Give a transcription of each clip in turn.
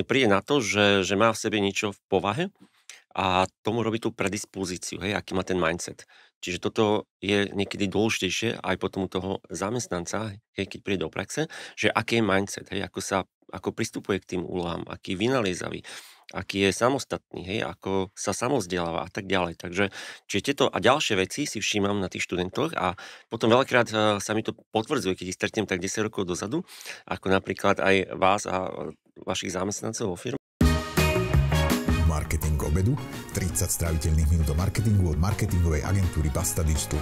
príde na to, že, že má v sebe niečo v povahe a tomu robí tú predispozíciu, hej, aký má ten mindset. Čiže toto je niekedy dôležitejšie aj potom u toho zamestnanca, hej, keď príde do praxe, že aký je mindset, hej, ako sa ako pristupuje k tým úlohám, aký vynaliezavý, aký je samostatný, hej, ako sa samozdeláva a tak ďalej. Takže či tieto a ďalšie veci si všímam na tých študentoch a potom veľakrát e, sa mi to potvrdzuje, keď ich stretnem tak 10 rokov dozadu, ako napríklad aj vás a e, vašich zamestnancov vo firme. Marketing obedu, 30 stráviteľných minút do marketingu od marketingovej agentúry Basta Digital.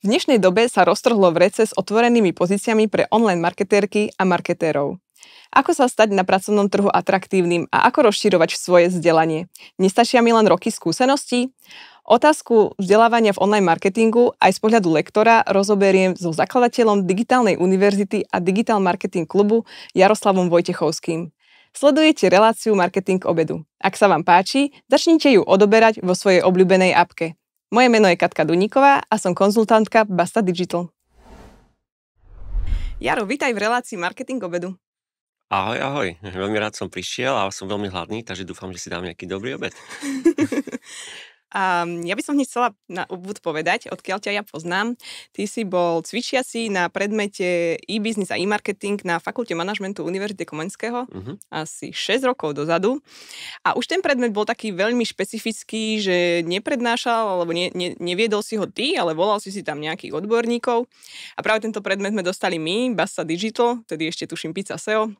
V dnešnej dobe sa roztrhlo v rece s otvorenými pozíciami pre online marketérky a marketérov. Ako sa stať na pracovnom trhu atraktívnym a ako rozširovať svoje vzdelanie? Nestačia mi len roky skúseností? Otázku vzdelávania v online marketingu aj z pohľadu lektora rozoberiem so zakladateľom Digitálnej univerzity a Digital Marketing klubu Jaroslavom Vojtechovským. Sledujete reláciu Marketing obedu. Ak sa vám páči, začnite ju odoberať vo svojej obľúbenej apke. Moje meno je Katka Duníková a som konzultantka Basta Digital. Jaro, vítaj v relácii Marketing obedu. Ahoj, ahoj. Veľmi rád som prišiel a som veľmi hladný, takže dúfam, že si dám nejaký dobrý obed. A ja by som hneď chcela na úvod povedať, odkiaľ ťa ja poznám. Ty si bol cvičiaci na predmete e-business a e-marketing na Fakulte manažmentu Univerzity Komenského uh-huh. asi 6 rokov dozadu. A už ten predmet bol taký veľmi špecifický, že neprednášal, alebo ne, ne, neviedol si ho ty, ale volal si si tam nejakých odborníkov. A práve tento predmet sme dostali my, Bassa Digital, tedy ešte tuším Pizza SEO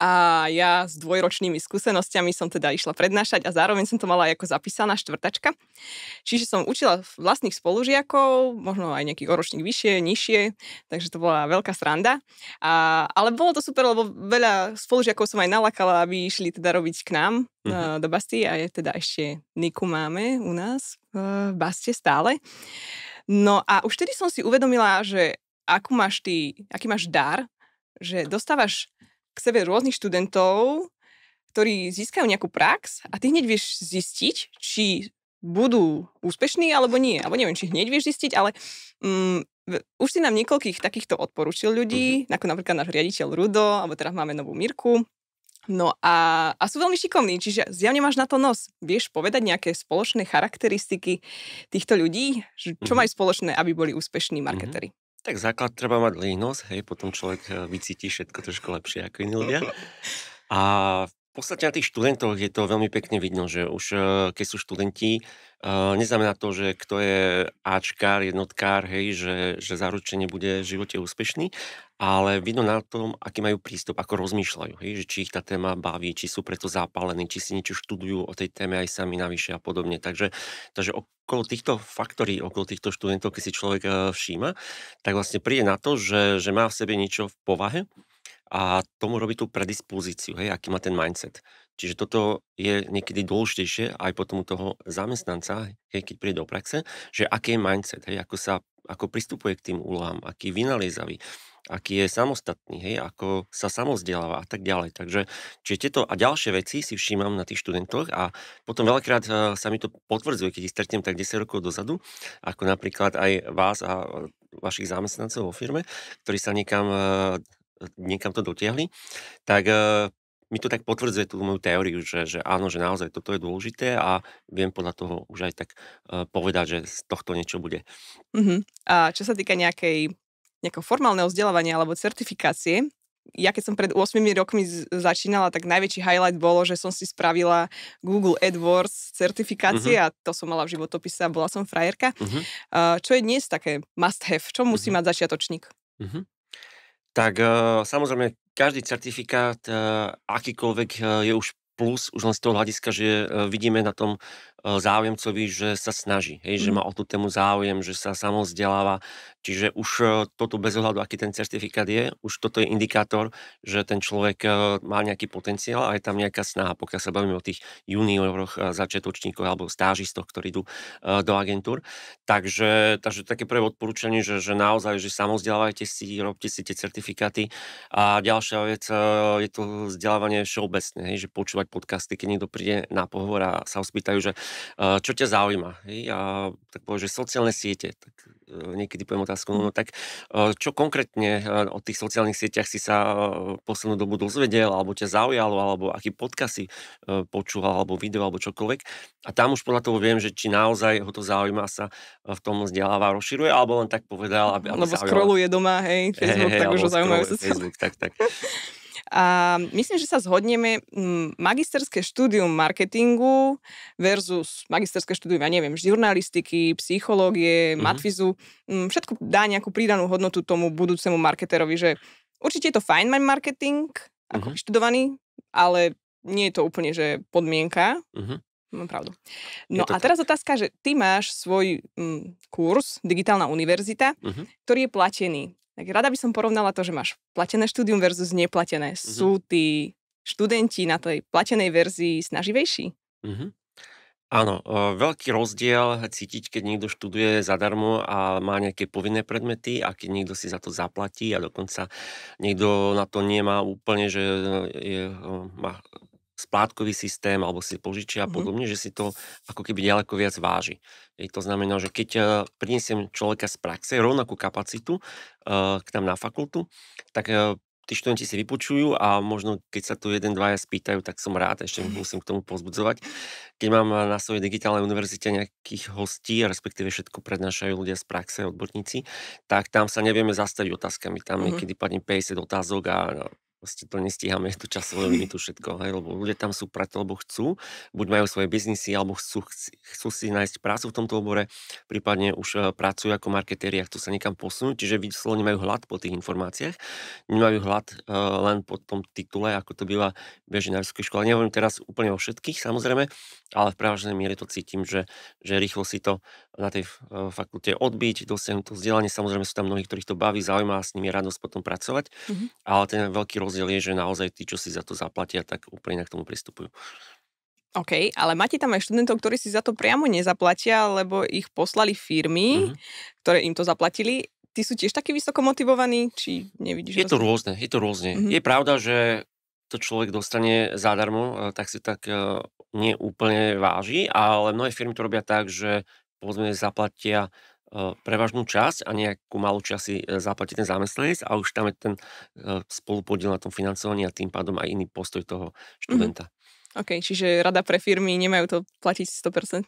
a ja s dvojročnými skúsenostiami som teda išla prednášať a zároveň som to mala aj ako zapísaná štvrtačka. Čiže som učila vlastných spolužiakov, možno aj nejaký ročník vyššie, nižšie, takže to bola veľká sranda. A, ale bolo to super, lebo veľa spolužiakov som aj nalakala, aby išli teda robiť k nám mm-hmm. do Basty a je teda ešte Niku máme u nás eh, v Baste stále. No a už tedy som si uvedomila, že akú máš ty, aký máš dar, že dostávaš k sebe rôznych študentov, ktorí získajú nejakú prax a ty hneď vieš zistiť, či budú úspešní alebo nie. Alebo neviem, či hneď vieš zistiť, ale um, už si nám niekoľkých takýchto odporučil ľudí, mm-hmm. ako napríklad náš riaditeľ Rudo, alebo teraz máme novú Mirku. No a, a sú veľmi šikovní, čiže zjavne máš na to nos. Vieš povedať nejaké spoločné charakteristiky týchto ľudí, čo mm-hmm. majú spoločné, aby boli úspešní Mm-hmm. Tak základ treba mať línosť, hej, potom človek e, vycíti všetko trošku lepšie ako iní ľudia. A podstate na tých študentoch je to veľmi pekne vidno, že už eh, keď sú študenti, eh, neznamená to, že kto je Ačkár, jednotkár, hej, že, že zaručenie bude v živote úspešný, ale vidno na tom, aký majú prístup, ako rozmýšľajú, hej, že či ich tá téma baví, či sú preto zápalení, či si niečo študujú o tej téme aj sami navyše a podobne. Takže, takže okolo týchto faktorí, okolo týchto študentov, keď si človek eh, všíma, tak vlastne príde na to, že, že má v sebe niečo v povahe, a tomu robí tú predispozíciu, hej, aký má ten mindset. Čiže toto je niekedy dôležitejšie aj potom toho zamestnanca, hej, keď príde do praxe, že aký je mindset, hej, ako sa, ako pristupuje k tým úlohám, aký je vynaliezavý, aký je samostatný, hej, ako sa samozdeláva a tak ďalej. Takže či tieto a ďalšie veci si všímam na tých študentoch a potom veľakrát e, sa mi to potvrdzuje, keď ich stretnem tak 10 rokov dozadu, ako napríklad aj vás a e, vašich zamestnancov vo firme, ktorí sa niekam e, niekam to dotiahli, tak uh, mi to tak potvrdzuje tú moju teóriu, že, že áno, že naozaj toto je dôležité a viem podľa toho už aj tak uh, povedať, že z tohto niečo bude. Uh-huh. A čo sa týka nejakej, nejakého formálneho vzdelávania alebo certifikácie, ja keď som pred 8 rokmi začínala, tak najväčší highlight bolo, že som si spravila Google AdWords certifikácie uh-huh. a to som mala v životopise a bola som frajerka. Uh-huh. čo je dnes také must have? Čo musí uh-huh. mať začiatočník? Uh-huh. Tak eh, samozrejme, každý certifikát, eh, akýkoľvek eh, je už plus, už len z toho hľadiska, že vidíme na tom E, záujemcovi, že sa snaží, hej, mm. že má o tú tému záujem, že sa samozdeláva. Čiže už e, toto bez ohľadu, aký ten certifikát je, už toto je indikátor, že ten človek e, má nejaký potenciál a je tam nejaká snaha, pokiaľ sa bavíme o tých junioroch, začiatočníkoch alebo stážistoch, ktorí idú do agentúr. Takže, takže také prvé odporúčanie, že, že naozaj, že samozdelávajte si, robte si tie certifikáty. A ďalšia vec je to vzdelávanie všeobecné, hej, že počúvať podcasty, keď niekto príde na pohovor a sa ho spýtajú, že čo ťa zaujíma. Hej? A tak povieš, že sociálne siete, tak e, niekedy poviem otázku, no, no tak e, čo konkrétne e, o tých sociálnych sieťach si sa poslednú dobu dozvedel, alebo ťa zaujalo, alebo aký podcast si počúval, alebo video, alebo čokoľvek. A tam už podľa toho viem, že či naozaj ho to zaujíma sa v tom vzdeláva, rozširuje, alebo len tak povedal, aby, aby Lebo zaujalo. scrolluje doma, hej, Facebook, hey, hey, tak už ho zaujímajú sociálne. Facebook, tak, tak. A myslím, že sa zhodneme, mm, magisterské štúdium marketingu versus magisterské štúdium, ja neviem, žurnalistiky, psychológie, mm-hmm. matfizu, mm, všetko dá nejakú pridanú hodnotu tomu budúcemu marketerovi, že určite je to fajn mať marketing, ako mm-hmm. študovaný, ale nie je to úplne, že podmienka. Mm-hmm. Mám pravdu. No a teraz tak. otázka, že ty máš svoj m, mm, kurz Digitálna univerzita, uh-huh. ktorý je platený. Tak rada by som porovnala to, že máš platené štúdium versus neplatené. Mm-hmm. Sú tí študenti na tej platenej verzii snaživejší? Mm-hmm. Áno, veľký rozdiel cítiť, keď niekto študuje zadarmo a má nejaké povinné predmety a keď niekto si za to zaplatí a dokonca niekto na to nemá úplne, že e, je, e, má splátkový systém alebo si požičia a mhm. podobne, mm-hmm. že si to ako keby ďaleko viac váži. Ej, to znamená, že keď eh, prinesiem človeka z praxe rovnakú kapacitu uh, k nám na fakultu, tak uh, tí študenti si vypočujú a možno keď sa tu jeden, dvaja spýtajú, tak som rád, ešte mhm. musím k tomu pozbudzovať. Keď mám na svojej digitálnej univerzite nejakých hostí, respektíve všetko prednášajú ľudia z praxe, odborníci, tak tam sa nevieme zastaviť otázkami. Tam mm-hmm. niekedy padne 50 otázok a no, proste to nestíhame, to časového limitu všetko, hej, lebo ľudia tam sú preto, lebo chcú, buď majú svoje biznisy, alebo chcú, chcú si nájsť prácu v tomto obore, prípadne už eh, pracujú ako marketéri a chcú sa niekam posunúť, čiže vyslovene majú hlad po tých informáciách, nemajú hlad eh, len po tom titule, ako to býva bežne na vysokej škole. Nehovorím teraz úplne o všetkých, samozrejme, ale v prevažnej miere to cítim, že, že rýchlo si to na tej eh, fakulte odbiť, dosiahnuť to vzdelanie. Samozrejme sú tam mnohí, ktorých to baví, zaujíma a s nimi radosť potom pracovať. Mm-hmm. Ale ten veľký rozdiel je, že naozaj tí, čo si za to zaplatia, tak úplne inak k tomu pristupujú. OK, ale máte tam aj študentov, ktorí si za to priamo nezaplatia, lebo ich poslali firmy, mm-hmm. ktoré im to zaplatili. Ty sú tiež takí vysoko motivovaní, či nevidíš? Je to, to rôzne, je to rôzne. Mm-hmm. Je pravda, že to človek dostane zadarmo, eh, tak si tak eh, neúplne váži, ale mnohé firmy to robia tak, že povedzme, zaplatia e, prevažnú časť a nejakú malú časť si e, zaplatí ten zamestnanec a už tam je ten e, spolupodiel na tom financovaní a tým pádom aj iný postoj toho mhm. študenta. Mm-hmm. OK, čiže rada pre firmy nemajú to platiť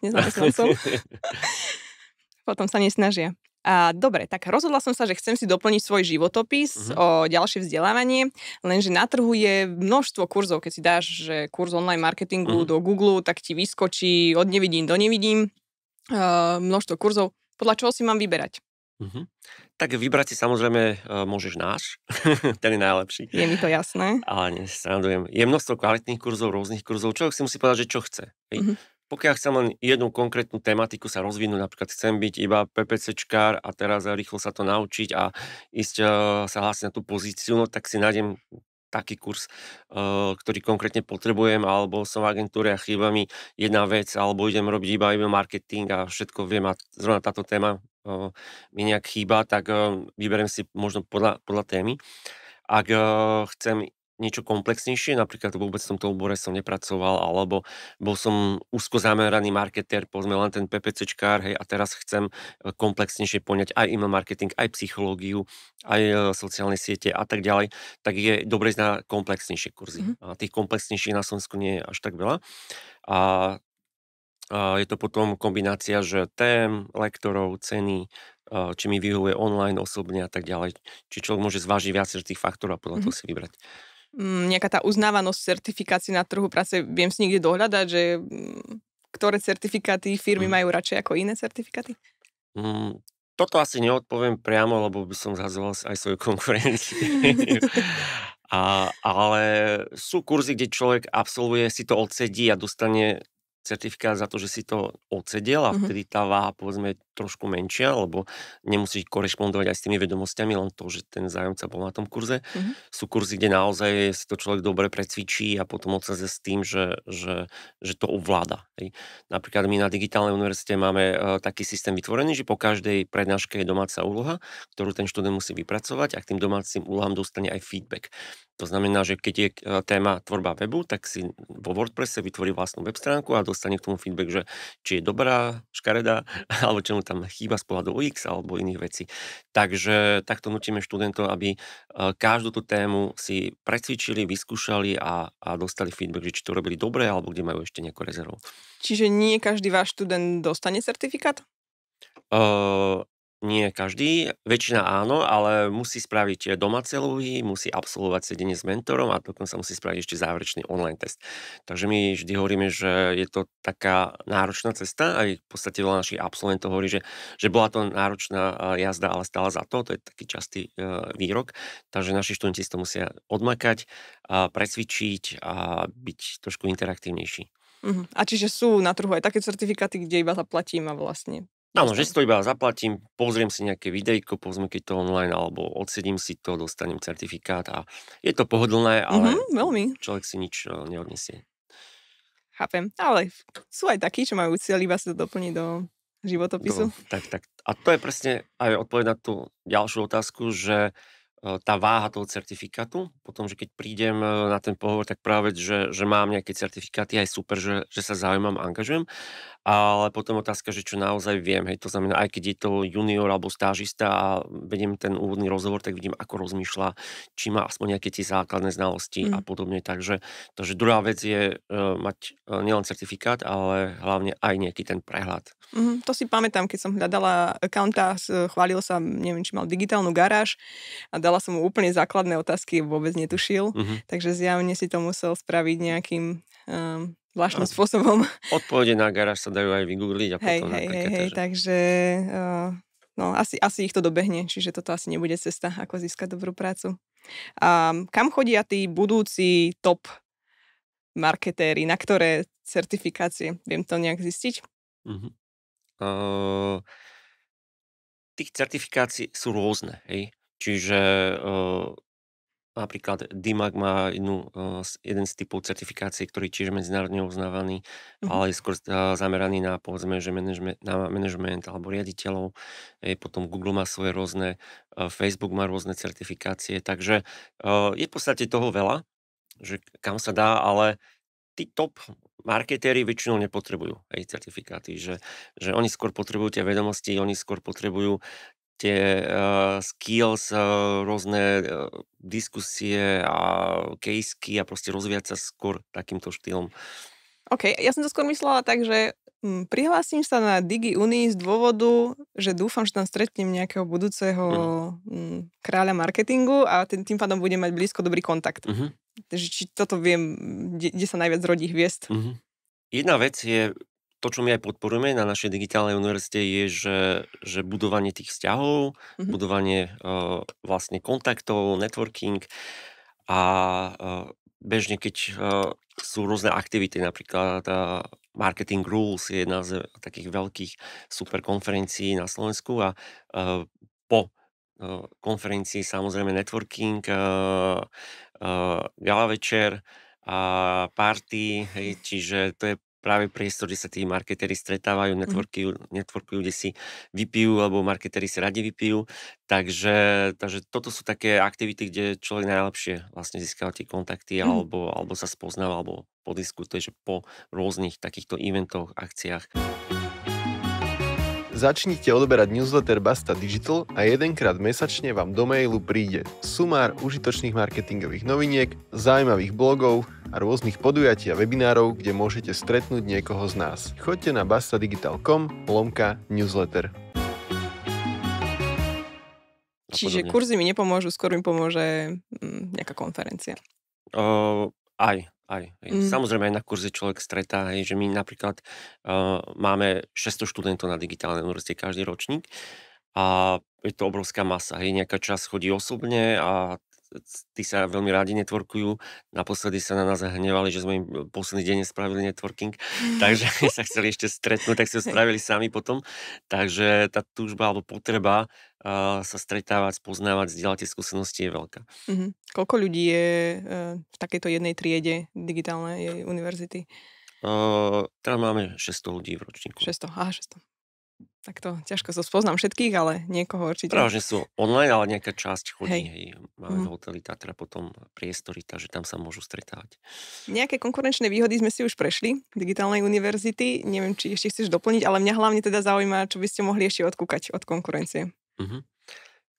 100% zamestnancom. Potom sa nesnažia. A dobre, tak rozhodla som sa, že chcem si doplniť svoj životopis uh-huh. o ďalšie vzdelávanie, lenže na trhu je množstvo kurzov. Keď si dáš že kurz online marketingu uh-huh. do Google, tak ti vyskočí od nevidím do nevidím množstvo kurzov, podľa čoho si mám vyberať. Mm-hmm. Tak vybrať si samozrejme môžeš náš, ten je najlepší. Je mi to jasné. Ale nesrandujem. Je množstvo kvalitných kurzov, rôznych kurzov. Človek si musí povedať, že čo chce. Mm-hmm. Pokiaľ chcem len jednu konkrétnu tematiku sa rozvinúť, napríklad chcem byť iba PPCčkár a teraz rýchlo sa to naučiť a ísť uh, sa hlásiť na tú pozíciu, no tak si nájdem taký kurz, eh, ktorý konkrétne potrebujem, alebo som v agentúre a chýba mi jedna vec, alebo idem robiť iba email marketing a všetko viem a zrovna táto téma eh, mi nejak chýba, tak eh, vyberiem si možno podľa, podľa témy. Ak chcem niečo komplexnejšie, napríklad vôbec v tomto obore som nepracoval, alebo bol som úzko zameraný marketér, povedzme len ten PPCčkár, hej, a teraz chcem e, komplexnejšie poňať aj email marketing, aj psychológiu, aj e, sociálne siete a tak ďalej, tak je dobre ísť na komplexnejšie kurzy. Mm-hmm. A tých komplexnejších na Slovensku nie je až tak veľa. A je to potom kombinácia, že tém, lektorov, ceny, e, či mi vyhovuje online, osobne a tak ďalej. Či človek môže zvážiť viac tých faktorov a podľa mm-hmm. toho mhm. si vybrať. Mm, nejaká tá uznávanosť certifikácií na trhu práce, viem si niekde dohľadať, že mm, ktoré certifikáty firmy mm. majú radšej ako iné certifikáty? Mm, toto asi neodpoviem priamo, lebo by som zhazoval aj svoju konkurenciu. a, ale sú kurzy, kde človek absolvuje, si to odsedí a dostane certifikát za to, že si to odsedel a mm-hmm. vtedy tá váha povedzme je trošku menšia, lebo nemusíš korešpondovať aj s tými vedomosťami, len to, že ten zájomca bol na tom kurze. Uh-huh. Sú kurzy, kde naozaj si to človek dobre precvičí a potom odsaze s tým, že, že, že to ovláda. Hej. Napríklad my na digitálnej univerzite máme e, taký systém vytvorený, že po každej prednáške je domáca úloha, ktorú ten študent musí vypracovať a k tým domácim úlohám dostane aj feedback. To znamená, že keď je e, téma tvorba webu, tak si vo WordPresse vytvorí vlastnú web stránku a dostane k tomu feedback, že či je dobrá, škaredá, alebo čo mu tam chýba z pohľadu UX alebo iných vecí. Takže takto nutíme študentov, aby e, každú tú tému si precvičili, vyskúšali a, a dostali feedback, že či to robili dobre alebo kde majú ešte nejakú rezervu. Čiže nie každý váš študent dostane certifikát? Uh, nie každý, väčšina áno, ale musí spraviť eh, domáce úlohy, musí absolvovať sedenie s mentorom a dokonca musí spraviť ešte záverečný online test. Takže my vždy hovoríme, že je to taká náročná cesta, aj v podstate veľa našich absolventov hovorí, že, že bola to náročná eh, jazda, ale stála za to, to je taký častý eh, výrok, takže naši študenti to musia odmakať, a precvičiť a byť trošku interaktívnejší. Uh-huh. A čiže sú na trhu aj také certifikáty, kde iba zaplatím a vlastne Áno, že si to iba zaplatím, pozriem si nejaké videjko, pozriem, keď to online, alebo odsedím si to, dostanem certifikát a je to pohodlné, ale mm-hmm, veľmi. človek si nič eh, neodniesie. Chápem, ale sú aj takí, čo majú cieľ iba sa to doplniť do životopisu. Do, tak, tak. A to je presne aj odpoveď na tú ďalšiu otázku, že uh, E, tá váha toho certifikátu, potom, že keď prídem e, na ten pohovor, tak práve, že, že mám nejaké certifikáty, aj super, že, že sa zaujímam, angažujem, ale potom otázka, že čo naozaj viem, hej, to znamená, aj keď je to junior alebo stážista a vediem ten úvodný rozhovor, tak vidím, ako rozmýšľa, či má aspoň nejaké tie základné znalosti mm. a podobne, takže, takže druhá vec je uh, mať uh, nielen certifikát, ale hlavne aj nejaký ten prehľad Mm, to si pamätám, keď som hľadala accounta, e, chválil sa, neviem, či mal digitálnu garáž a dala som mu úplne základné otázky, vôbec netušil, mm-hmm. takže zjavne si to musel spraviť nejakým um, zvláštnym spôsobom. Odpovede na garáž sa dajú aj vygoogliť a hej, potom hej, hej, hej, takže uh, no, asi, asi ich to dobehne, čiže toto asi nebude cesta, ako získať dobrú prácu. A kam chodia tí budúci top marketéri, na ktoré certifikácie? Viem to nejak zistiť? Mm-hmm uh, tých certifikácií sú rôzne. Hej? Čiže uh, napríklad DIMAG má jednu, uh, jeden z typov certifikácií, ktorý tiež je medzinárodne uznávaný, mm-hmm. ale je skôr uh, zameraný na povedzme, že management, na management alebo riaditeľov. Hej? potom Google má svoje rôzne, uh, Facebook má rôzne certifikácie, takže uh, je v podstate toho veľa, že kam sa dá, ale tí top marketéri väčšinou nepotrebujú aj certifikáty, že, že oni skôr potrebujú tie vedomosti, oni skôr potrebujú tie uh, skills, uh, rôzne uh, diskusie a caseky a proste rozvíjať sa skôr takýmto štýlom. OK, ja som to skôr myslela tak, že hm, prihlásim sa na Digi Unii z dôvodu, že dúfam, že tam stretnem nejakého budúceho mhm. mm. hm, kráľa marketingu a tým, tým pádom budem mať blízko dobrý kontakt. Mm-hmm že či toto viem, kde, kde sa najviac rodí hviezd. Mm-hmm. Jedna vec je, to, čo my aj podporujeme na našej digitálnej univerzite, je, že, že budovanie tých vzťahov, mm-hmm. budovanie uh, vlastne kontaktov, networking a uh, bežne, keď uh, sú rôzne aktivity, napríklad uh, Marketing Rules je jedna z takých veľkých super konferencií na Slovensku a uh, po Konferencii samozrejme networking, gala večer a party, hej, mhm. čiže to je práve priestor, kde sa tí marketeri stretávajú, networkujú, networkujú, kde si vypijú, alebo marketeri si radi vypijú. Takže, takže toto sú také aktivity, kde človek najlepšie vlastne získava tie kontakty, mm. alebo, alebo sa spoznáva, alebo podiskutuje, že po rôznych takýchto eventoch, akciách. Začnite odberať newsletter Basta Digital a jedenkrát mesačne vám do mailu príde sumár užitočných marketingových noviniek, zaujímavých blogov a rôznych podujatí a webinárov, kde môžete stretnúť niekoho z nás. Choďte na bastadigital.com lomka newsletter. Čiže kurzy mi nepomôžu, skôr mi pomôže mm, nejaká konferencia. Uh, aj, aj, aj. Mm. Samozrejme aj na kurze človek stretá, aj, že my napríklad uh, máme 600 študentov na digitálnej univerzite každý ročník a je to obrovská masa. Hej, nejaká časť chodí osobne a tí sa veľmi rádi networkujú. Naposledy sa na nás hnevali, že sme im e, posledný deň spravili networking, takže sa chceli ešte stretnúť, tak si ho spravili sami potom. Takže tá túžba alebo potreba sa stretávať, spoznávať, zdieľať tie skúsenosti je veľká. Mm-hmm. Koľko ľudí je e, v takejto jednej triede digitálnej e, univerzity? Uh, teraz máme 600 ľudí v ročníku. 600, aha, 600 tak to ťažko so spoznám všetkých, ale niekoho určite. Prevažne sú online, ale nejaká časť chodí. Hej. Hej máme mm. Mm-hmm. v hoteli Tatra potom priestory, takže tam sa môžu stretávať. Nejaké konkurenčné výhody sme si už prešli digitálnej univerzity. Neviem, či ešte chceš doplniť, ale mňa hlavne teda zaujíma, čo by ste mohli ešte odkúkať od konkurencie. Mm-hmm.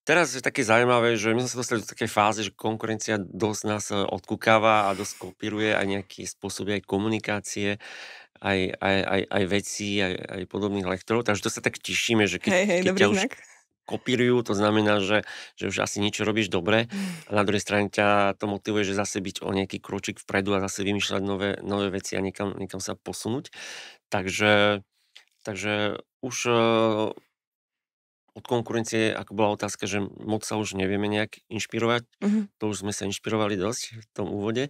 Teraz je také zaujímavé, že my sme sa dostali do takej fázy, že konkurencia dosť nás e, odkúkava a dosť kopíruje aj nejaké spôsoby aj komunikácie, aj, aj, aj, aj veci, aj, aj podobných lektorov. Takže to sa tak tešíme, že keď, hey, hey, keď ťa už, kopírujú, to znamená, že, že už asi niečo robíš dobre a na druhej strane ťa to motivuje, že zase byť o nejaký kročík vpredu a zase vymýšľať nové, nové veci a niekam, niekam sa posunúť. Takže, takže už e, od konkurencie, ako bola otázka, že moc sa už nevieme nejak inšpirovať, uh-huh. to už sme sa inšpirovali dosť v tom úvode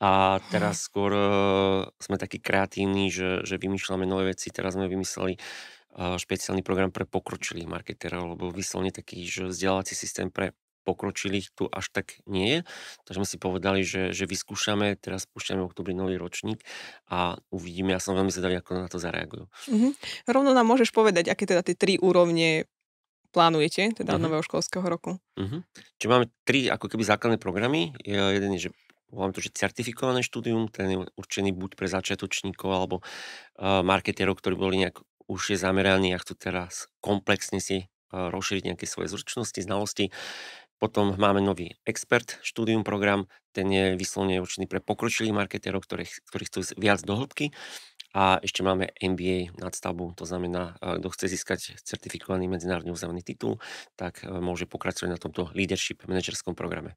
a teraz skôr e, sme takí kreatívni, že, že vymýšľame nové veci, teraz sme vymysleli uh, špeciálny program pre pokročilých marketerov, lebo vyslovne taký, že vzdelávací systém pre pokročilých tu až tak nie je. Takže sme si povedali, že, že vyskúšame, teraz spúšťame v oktobri nový ročník a uvidíme, ja som veľmi zvedavý, ako na to zareagujú. Mm-hmm. Rovno nám môžeš povedať, aké teda tie tri úrovne plánujete, teda mm-hmm. nového školského roku. Mm-hmm. Čiže máme tri ako keby základné programy. Jeden je, že Volám to, že certifikované štúdium, ten je určený buď pre začiatočníkov alebo uh, marketerov, ktorí boli nejak už je zameraný a chcú teraz komplexne si e, rozšíriť nejaké svoje zručnosti, znalosti. Potom máme nový expert štúdium program, ten je vyslovne určený pre pokročilých marketérov, ktorí, chcú viac do hĺbky. A ešte máme MBA nadstavbu, to znamená, e, kto chce získať certifikovaný medzinárodne uznávaný titul, tak e, môže pokračovať na tomto leadership manažerskom programe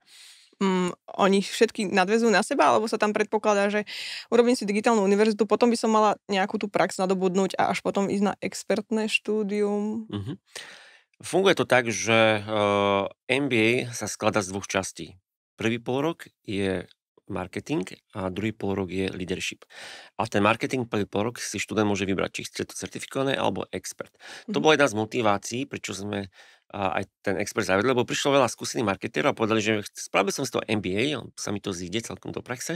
um, mm, oni všetky nadvezujú na seba, alebo sa tam predpokladá, že urobím si digitálnu univerzitu, potom by som mala nejakú tú prax nadobudnúť a až potom ísť na expertné štúdium. Mm-hmm. Funguje to tak, že uh, eh, MBA sa skladá z dvoch častí. Prvý rok je marketing a druhý rok je leadership. A ten marketing prvý rok si študent môže vybrať, či chce to certifikované alebo expert. Mm-hmm. To mhm. bola jedna z motivácií, prečo sme aj ten expert zavedol, lebo prišlo veľa skúsených marketérov a povedali, že spravil som z toho MBA, sa mi to zíde celkom do praxe,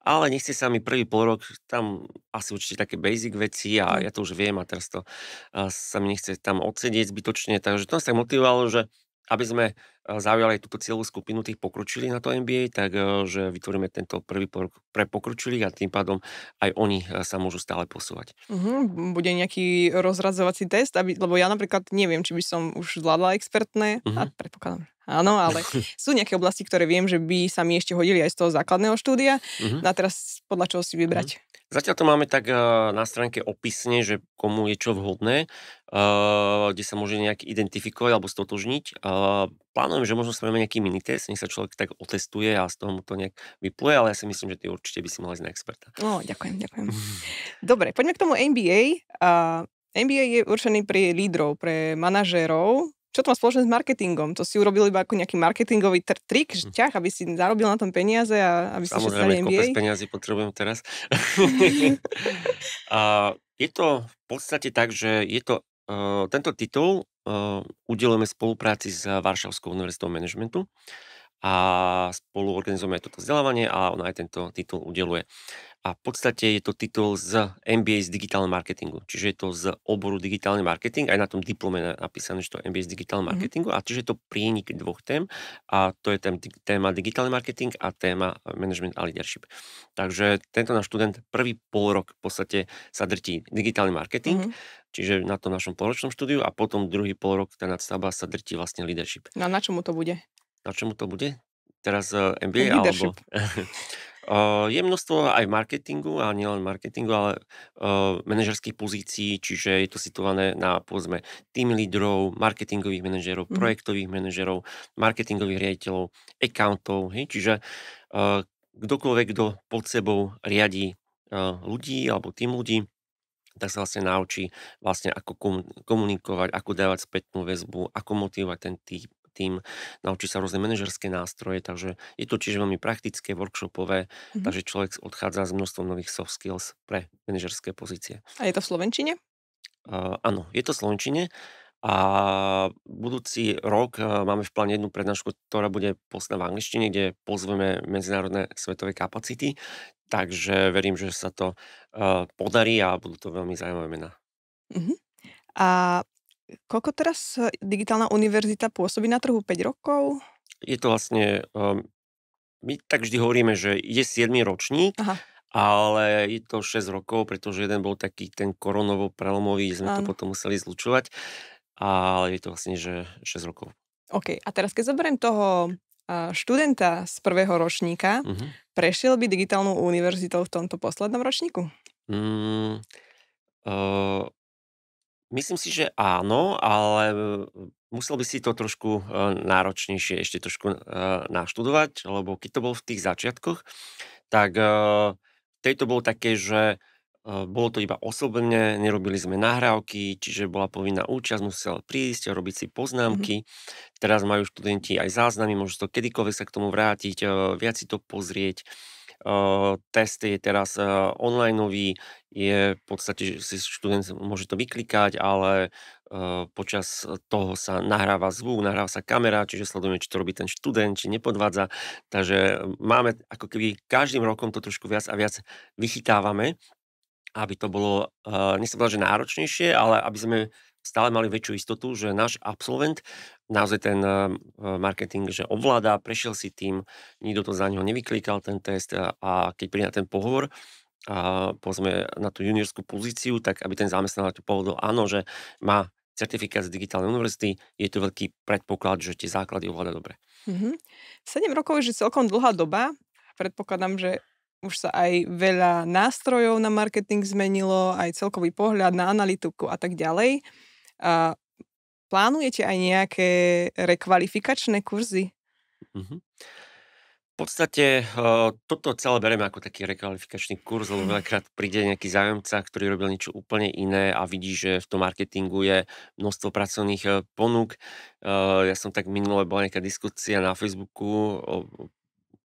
ale nechce sa mi prvý pol rok, tam asi určite také basic veci a mhm. ja to už viem a teraz to a sa mi nechce tam odsedieť zbytočne, takže to nás tak motivovalo, že aby sme zaujali aj túto cieľovú skupinu tých pokročilých na to NBA, takže eh, vytvoríme tento prvý porok pre pokročilých a tým pádom aj oni eh, sa môžu stále posúvať. Uh-huh. Bude nejaký rozradzovací test, aby, lebo ja napríklad neviem, či by som už zvládla expertné uh-huh. a mhm. predpokladám, Áno, ale sú nejaké oblasti, ktoré viem, že by sa mi ešte hodili aj z toho základného štúdia. Uh-huh. No a teraz podľa čoho si vybrať? Uh-huh. Zatiaľ to máme tak eh, na stránke opisne, že komu je čo vhodné, kde sa môže nejak identifikovať alebo stotožniť. plánujem neviem, že možno spravíme nejaký minitest, nech sa človek tak otestuje a z toho mu to nejak vypluje, ale ja si myslím, že ty určite by si mohla ísť na experta. No, ďakujem, ďakujem. Dobre, poďme k tomu MBA. Uh, MBA je určený pre lídrov, pre manažérov, čo to má spoločné s marketingom? To si urobil iba ako nejaký marketingový tr- trik, hm. ťah, aby si zarobil na tom peniaze a aby si sa stali peniazy potrebujem teraz. a je to v podstate tak, že je to Ehm, tento titul ehm, udelujeme v spolupráci s Varšavskou univerzitou manažmentu a spolu organizujeme toto vzdelávanie a ona aj tento titul udeluje a v podstate je to titul z MBA z digitálneho marketingu. Čiže je to z oboru digitálny marketing, aj na tom diplome je napísané, že to MBA z digitálneho mhm. marketingu mm-hmm. a čiže je to prienik dvoch tém a to je téma digitálny marketing a téma management a leadership. Takže tento náš študent prvý pol rok v podstate sa drtí digitálny marketing, mm-hmm čiže na tom našom poločnom štúdiu a potom druhý pol rok tá nadstavba sa drtí vlastne leadership. No a na čomu to bude? Na čomu to bude? Teraz MBA eh, leadership. alebo... Je množstvo aj marketingu, a nielen marketingu, ale manažerských pozícií, čiže je to situované na, pozme team leaderov, marketingových manažerov, mm. projektových manažerov, marketingových riaditeľov, accountov, hej, čiže kdokoľvek, kto pod sebou riadi ľudí alebo tým ľudí, tak sa vlastne naučí vlastne ako komunikovať, ako dávať spätnú väzbu, ako motivovať ten tým, tým, naučí sa rôzne manažerské nástroje, takže je to čiže veľmi praktické, workshopové, mm-hmm. takže človek odchádza s množstvom nových soft skills pre manažerské pozície. A je to v Slovenčine? Uh, áno, je to v Slovenčine. A budúci rok máme v pláne jednu prednášku, ktorá bude posledná v angličtine, kde pozveme medzinárodné svetové kapacity. Takže verím, že sa to uh, podarí a budú to veľmi zaujímavé mená. Uh-huh. A koľko teraz e, digitálna univerzita pôsobí na trhu? 5 rokov? Je to vlastne, um, my tak vždy hovoríme, že je 7 ročník, Aha. ale je to 6 rokov, pretože jeden bol taký ten koronovo prelomový, sme ano. to potom museli zlučovať, ale je to vlastne, že 6 rokov. OK, a teraz keď zoberiem toho e, študenta z prvého ročníka, uh-huh. prešiel by digitálnou univerzitou v tomto poslednom ročníku? Mm, uh, Myslím si, že áno, ale e, musel by si to trošku e, náročnejšie ešte trošku e, naštudovať, lebo keď to bol v tých začiatkoch, tak tejto bolo také, že bolo to iba osobne, nerobili sme nahrávky, čiže bola povinná účasť, musel prísť, robiť si mm-hmm. poznámky. Mm-hmm. Teraz majú študenti aj záznamy, môžu to kedykoľvek sa k tomu vrátiť, viac si to pozrieť. Ehm, testy je teraz ehm, onlineový, je v podstate, že si študent môže to vyklikať, ale ehm, počas toho sa nahráva zvuk, nahráva sa kamera, čiže sledujeme, či to robí ten študent, či nepodvádza. Takže máme ako keby každým rokom to trošku viac a viac vychytávame, aby to bolo, nechcem povedať, že náročnejšie, ale aby sme stále mali väčšiu istotu, že náš absolvent naozaj ten eh, eh, marketing, že ovláda, prešiel si tým, nikto to za neho nevyklikal ten test eh, a keď príde na ten pohovor, a povedzme na tú juniorskú pozíciu, tak aby ten zamestnávateľ povedal áno, že má certifikát z digitálnej univerzity, je to veľký predpoklad, že tie základy ovláda dobre. Mm-hmm. 7 rokov je že celkom dlhá doba. Predpokladám, že už sa aj veľa nástrojov na marketing zmenilo, aj celkový pohľad na analytiku a tak ďalej. A Plánujete aj nejaké rekvalifikačné kurzy? Mm-hmm. V podstate eh, toto celé bereme ako taký rekvalifikačný kurz, lebo mhm. veľakrát príde nejaký zájomca, ktorý robil niečo úplne iné a vidí, že v tom marketingu je množstvo pracovných eh, ponúk. Eh, ja som tak minule bola nejaká diskusia na Facebooku o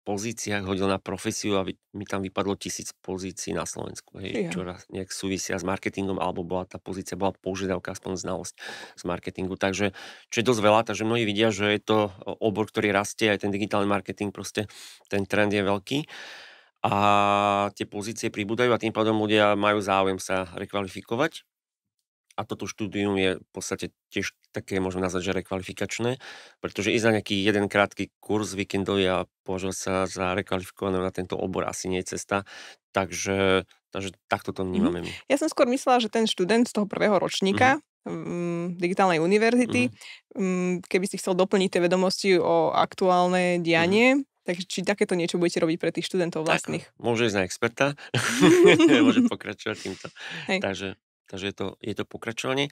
pozíciách hodil na profesiu a mi tam vypadlo tisíc pozícií na Slovensku, hej, čo raz nejak súvisia s marketingom, alebo bola tá pozícia, bola požiadavka, aspoň znalosť z marketingu. Takže, čo je dosť veľa, takže mnohí vidia, že je to e, obor, ktorý rastie, aj ten digitálny marketing, proste ten trend je veľký a tie pozície pribúdajú a tým pádom ľudia majú záujem sa rekvalifikovať a toto štúdium je v podstate tiež také, môžeme nazvať, že rekvalifikačné, pretože ísť na nejaký jeden krátky kurz víkendový a považovať sa za rekvalifikované na tento obor asi nie je cesta. Takže, takže takto to mhm. vnímame my. Ja som skôr myslela, že ten študent z toho prvého ročníka mm-hmm digitálnej univerzity, mhm. mm. keby si chcel doplniť tie vedomosti o aktuálne mhm. dianie, mm. Takže či takéto niečo budete robiť pre tých študentov vlastných? Tak, môže ísť na experta, môže pokračovať týmto. Hej. Takže... Takže je to, je to pokračovanie.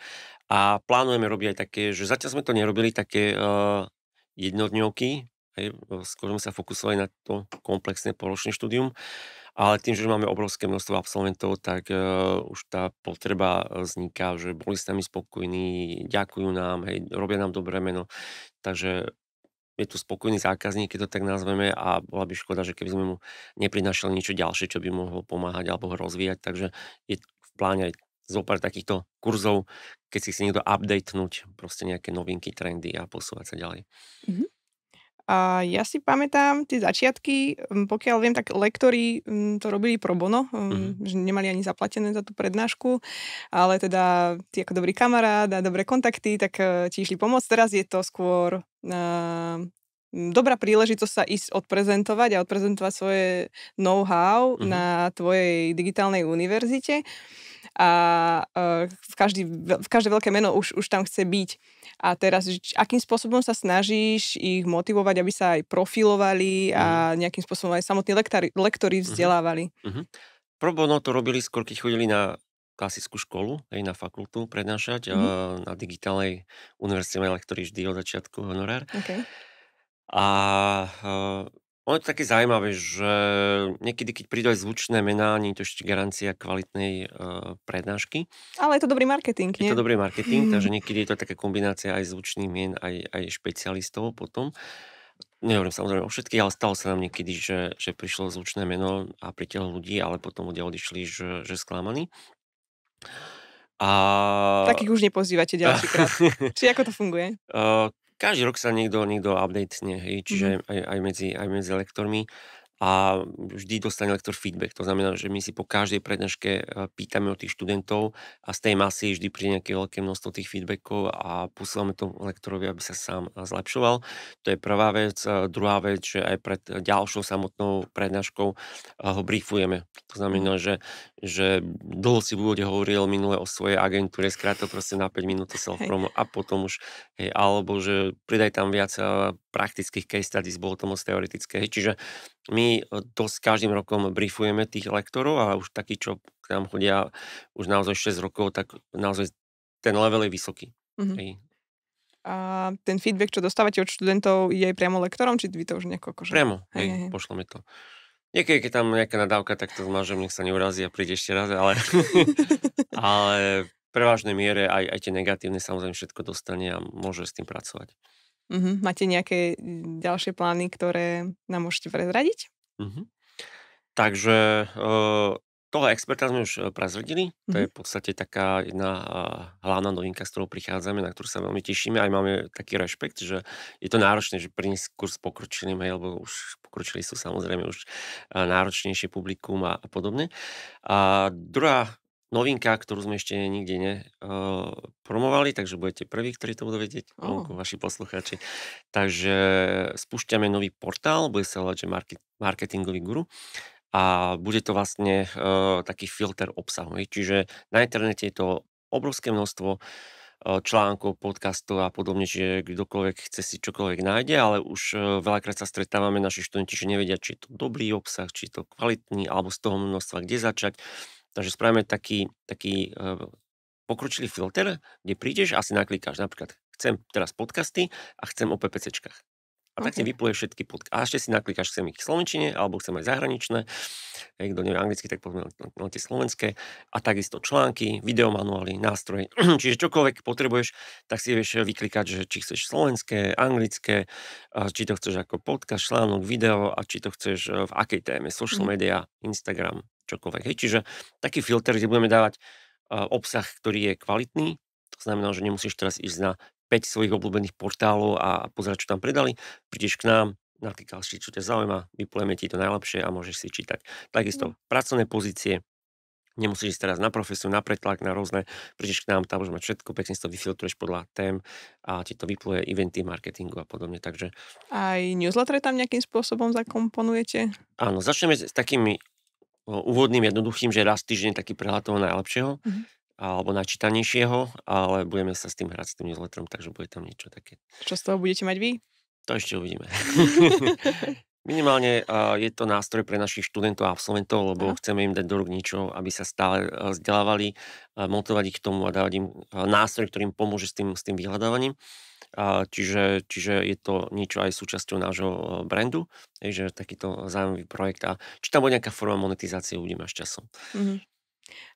A plánujeme robiť aj také, že zatiaľ sme to nerobili, také uh, jednodňovky, Hej, e, skôr sme sa fokusovali na to komplexné poločné štúdium, ale tým, že máme obrovské množstvo absolventov, tak uh, už tá potreba vzniká, že boli s nami spokojní, ďakujú nám, hej, robia nám dobré meno, takže je tu spokojný zákazník, keď to tak nazveme a bola by škoda, že keby sme mu neprinašali niečo ďalšie, čo by mohlo pomáhať alebo ho rozvíjať, takže je v pláne aj zo pár takýchto kurzov, keď si chce niekto updatenúť proste nejaké novinky, trendy a posúvať sa ďalej. Mm-hmm. A ja si pamätám tie začiatky, pokiaľ viem, tak lektori to robili pro bono, mm-hmm. že nemali ani zaplatené za tú prednášku, ale teda ty ako dobrý kamarát a dobré kontakty, tak e, ti išli pomôcť. Teraz je to skôr uh, dobrá príležitosť sa ísť odprezentovať a odprezentovať svoje know-how mm-hmm. na tvojej digitálnej univerzite. Uh, a e, v, každý, v každé veľké meno už, už tam chce byť. A teraz, akým spôsobom sa snažíš ich motivovať, aby sa aj profilovali a mhm. nejakým spôsobom aj samotní lektori, lektori mhm. vzdelávali? Uh-huh. Pro bono to robili, skôr keď chodili na klasickú školu, aj na fakultu prednášať Uh-huh. a na digitálnej univerzite mali lektori vždy od začiatku honorár. Okay. A e, ono je to také zaujímavé, že niekedy, keď prídu aj zvučné mená, nie je to ešte garancia kvalitnej uh, prednášky. Ale je to dobrý marketing, nie? Je to dobrý marketing, takže niekedy je to taká kombinácia aj zvučných mien, aj, aj špecialistov potom. Nehovorím samozrejme o všetkých, ale stalo sa nám niekedy, že, že prišlo zvučné meno a pritiahlo ľudí, ale potom ľudia odišli, že, že sklamaní. A... Takých už nepozývate krát. Či ako to funguje? Uh, každý rok sa niekto, niekto updatene, hej, čiže mm-hmm. aj, aj, medzi, aj medzi lektormi a vždy dostane lektor feedback. To znamená, že my si po každej prednáške e, pýtame od tých študentov a z tej masy vždy príde nejaké veľké množstvo tých feedbackov a posielame to lektorovi, aby sa sám e, zlepšoval. To je prvá vec. E, druhá vec, že aj pred ďalšou samotnou prednáškou ho briefujeme. To znamená, mhm. že, že dlho si v úvode hovoril minule o svojej agentúre, skrátil proste na 5 minút self-promo a potom už, hej, alebo že pridaj tam viac praktických case studies, bolo to moc teoretické. Hej, čiže my e, dosť každým rokom briefujeme tých lektorov a už takí, čo k nám chodia už naozaj 6 rokov, tak naozaj ten level je vysoký. Mm-hmm. A ten feedback, čo dostávate od študentov, je aj priamo lektorom, či vy to už nejako akože... Priamo, hej, hej, hej. pošleme to. Niekedy, keď tam nejaká nadávka, tak to zmažem, nech sa neurazí a príde ešte raz, ale, ale v prevažnej miere aj, aj tie negatívne samozrejme všetko dostane a môže s tým pracovať. Uh-huh. Máte nejaké mm, ďalšie plány, ktoré nám môžete prezradiť? Uh-huh. Takže uh, toho experta sme už e, prezradili. Uh-huh. To je mm-hmm. v podstate taká jedna uh, hlavná novinka, s ktorou prichádzame, na ktorú sa veľmi tešíme. Aj máme taký rešpekt, že je to náročné, že priniesť kurz pokročilým, hej, lebo už pokročili sú samozrejme už náročnejšie publikum a, a podobne. A druhá novinka, ktorú sme ešte nikde nepromovali, eh, takže budete prví, ktorí to budú vedieť, oh. vaši poslucháči. Takže eh, spúšťame nový portál, bude sa volať, že market, marketingový guru a bude to vlastne uh, taký filter obsahu. Čiže na internete je to obrovské množstvo článkov, podcastov a podobne, že kdokoľvek chce si čokoľvek nájde, ale už veľakrát sa stretávame naši študenti, že nevedia, či je to dobrý obsah, či je to kvalitný, alebo z toho množstva kde začať Takže spravíme taký, taký e, pokročilý filter, kde prídeš a si naklikáš napríklad chcem teraz podcasty a chcem o PPCčkách. A okay. tak ti vypluje všetky podcasty. A ešte si naklikáš, chcem ich slovenčine, alebo chcem aj zahraničné. Keď kto nevie anglicky, tak povedzme len no, no, tie slovenské. A takisto články, videomanuály, nástroje. Čiže čokoľvek potrebuješ, tak si vieš vyklikať, že či chceš slovenské, anglické, či to chceš ako podcast, článok, video a či to chceš e, v akej téme. Social mhm. media, Instagram, čokoľvek. Hej. Čiže taký filter, kde budeme dávať obsah, ktorý je kvalitný, to znamená, že nemusíš teraz ísť na 5 svojich obľúbených portálov a pozerať, čo tam predali, prídeš k nám, natýkal si, čo ťa zaujíma, vyplujeme ti to najlepšie a môžeš si čítať. Takisto mm. pracovné pozície, Nemusíš ísť teraz na profesiu, na pretlak, na rôzne, prídeš k nám, tam už mať všetko, pekne si to vyfiltruješ podľa tém a ti to vypluje eventy, marketingu a podobne. Takže... Aj newsletter tam nejakým spôsobom zakomponujete? Áno, začneme s takými úvodným jednoduchým, že raz týždeň taký prehľad toho najlepšieho mm-hmm. alebo načítanejšieho, ale budeme sa s tým hrať s tým newsletterom, takže bude tam niečo také. Čo z toho budete mať vy? To ešte uvidíme. Minimálne je to nástroj pre našich študentov a absolventov, lebo no. chceme im dať do rúk niečo, aby sa stále e, vzdelávali, motivovať ich k tomu a dávať im e, nástroj, ktorý im pomôže s tým, s tým vyhľadávaním. čiže, čiže je to niečo aj súčasťou nášho e, brandu, takže takýto zaujímavý projekt a či tam bude nejaká forma monetizácie, uvidíme až časom. Mm-hmm.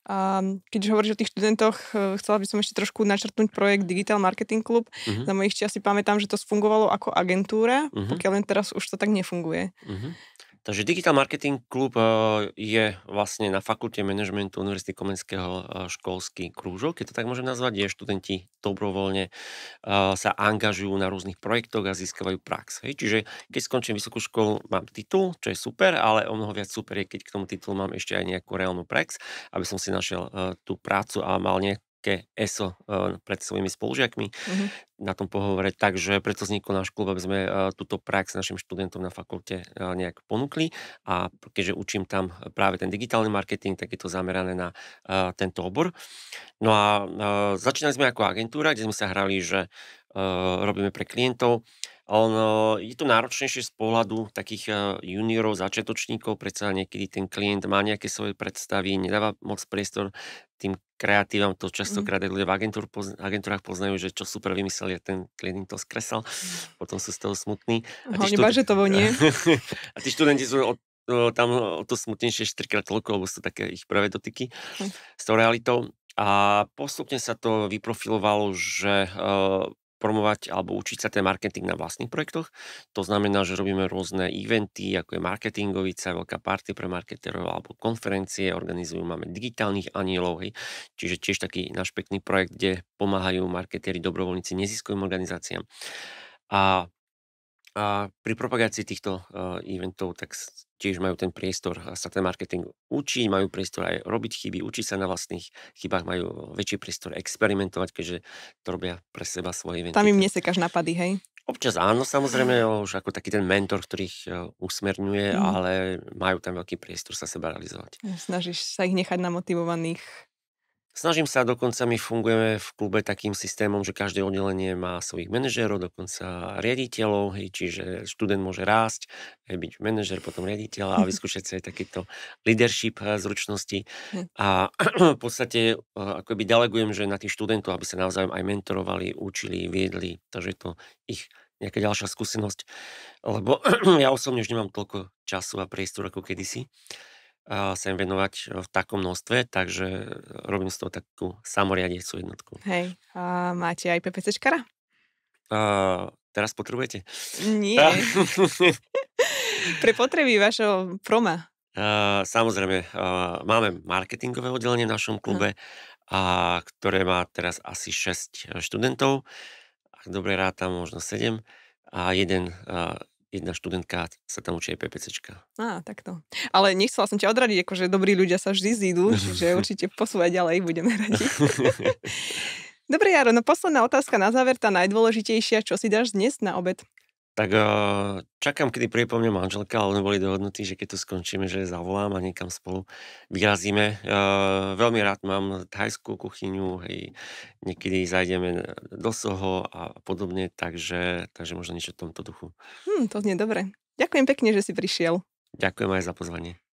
A keď hovoríš o tých študentoch, eh, chcela by som ešte trošku načrtnúť projekt Digital Marketing Club. Uh-huh. Mhm. Za mojich čias pamätám, že to fungovalo ako agentúra, uh-huh. pokiaľ len teraz už to tak nefunguje. Uh-huh. Takže Digital Marketing Club eh, je vlastne na fakulte manažmentu Univerzity Komenského eh, školský krúžok, keď to tak môžem nazvať, kde študenti dobrovoľne eh, sa angažujú na rôznych projektoch a získavajú prax. Hej. Čiže keď skončím vysokú školu, mám titul, čo je super, ale o mnoho viac super je, keď k tomu titulu mám ešte aj nejakú reálnu prax, aby som si našiel tú prácu a mal nejakú krátke ESO eh, pred svojimi spolužiakmi mm-hmm. na tom pohovore, takže preto vznikol náš klub, aby sme eh, túto prax našim študentom na fakulte eh, nejak ponúkli a keďže učím tam práve ten digitálny marketing, tak je to zamerané na tento obor. No a začínali sme ako agentúra, kde sme sa hrali, že robíme pre klientov, ono e, je to náročnejšie z pohľadu takých e, juniorov, začiatočníkov, predsa niekedy ten klient má nejaké svoje predstavy, nedáva moc priestor tým kreatívam, to mm-hmm. častokrát mm. ľudia v agentúr, agentúrach poznajú, že čo super vymysleli a ten klient im to skresal, mm. potom sú z toho smutní. A tí, Hlavne to nie. a tí študenti sú od, tam o to smutnejšie 4 krát toľko, lebo sú také ich prvé dotyky mm. s tou realitou. A postupne sa to vyprofilovalo, že e, promovať alebo učiť sa ten marketing na vlastných projektoch. To znamená, že robíme rôzne eventy, ako je marketingovica, veľká party pre marketerov alebo konferencie, organizujú, máme digitálnych anielov, hej. čiže tiež taký náš pekný projekt, kde pomáhajú marketéri dobrovoľníci neziskovým organizáciám. A a pri propagácii týchto uh, eventov tak tiež majú ten priestor sa ten marketing učí, majú priestor aj robiť chyby, učí sa na vlastných chybách, majú väčší priestor experimentovať, keďže to robia pre seba svoje eventy. Tam im nesekáš napady, hej? Občas áno, samozrejme, už ako taký ten mentor, ktorý ich e, usmerňuje, mm. ale majú tam veľký priestor sa seba realizovať. Snažíš sa ich nechať namotivovaných Snažím sa, dokonca my fungujeme v klube takým systémom, že každé oddelenie má svojich manažérov, dokonca riaditeľov, hej, čiže študent môže rásť, hej, byť manažer, potom riaditeľ a vyskúšať sa aj takýto leadership eh, zručnosti. Hm. A v podstate eh, akoby delegujem, že na tých študentov, aby sa navzájom aj mentorovali, učili, viedli, takže to ich nejaká ďalšia skúsenosť, lebo ja osobne už nemám toľko času a priestoru ako kedysi sa im venovať e, v takom množstve, takže e, robím z toho takú samoriadiacu jednotku. Hej, a máte aj PPCčkara? A, teraz potrebujete? Nie. Pre potreby vašho proma. A, samozrejme, a, máme marketingové oddelenie v našom hm. klube, a, ktoré má teraz asi 6 e, študentov. Ak dobre ráta možno 7. A jeden jedna študentka sa tam učí aj PPCčka. Á, takto. Ale nechcela som ťa odradiť, akože dobrí ľudia sa vždy zídu, čiže určite posúvať ďalej, budeme radi. Dobre, Jaro, no posledná otázka na záver, tá najdôležitejšia, čo si dáš dnes na obed? Tak eh, čakám, kedy príde po mňa manželka, ale boli dohodnutí, že keď tu skončíme, že zavolám a niekam spolu vyrazíme. Eh, veľmi rád mám thajskú kuchyňu, hej, niekedy zajdeme do Soho a podobne, takže, takže možno niečo v tomto duchu. Hmm, to znie dobre. Ďakujem pekne, že si prišiel. Ďakujem aj za pozvanie.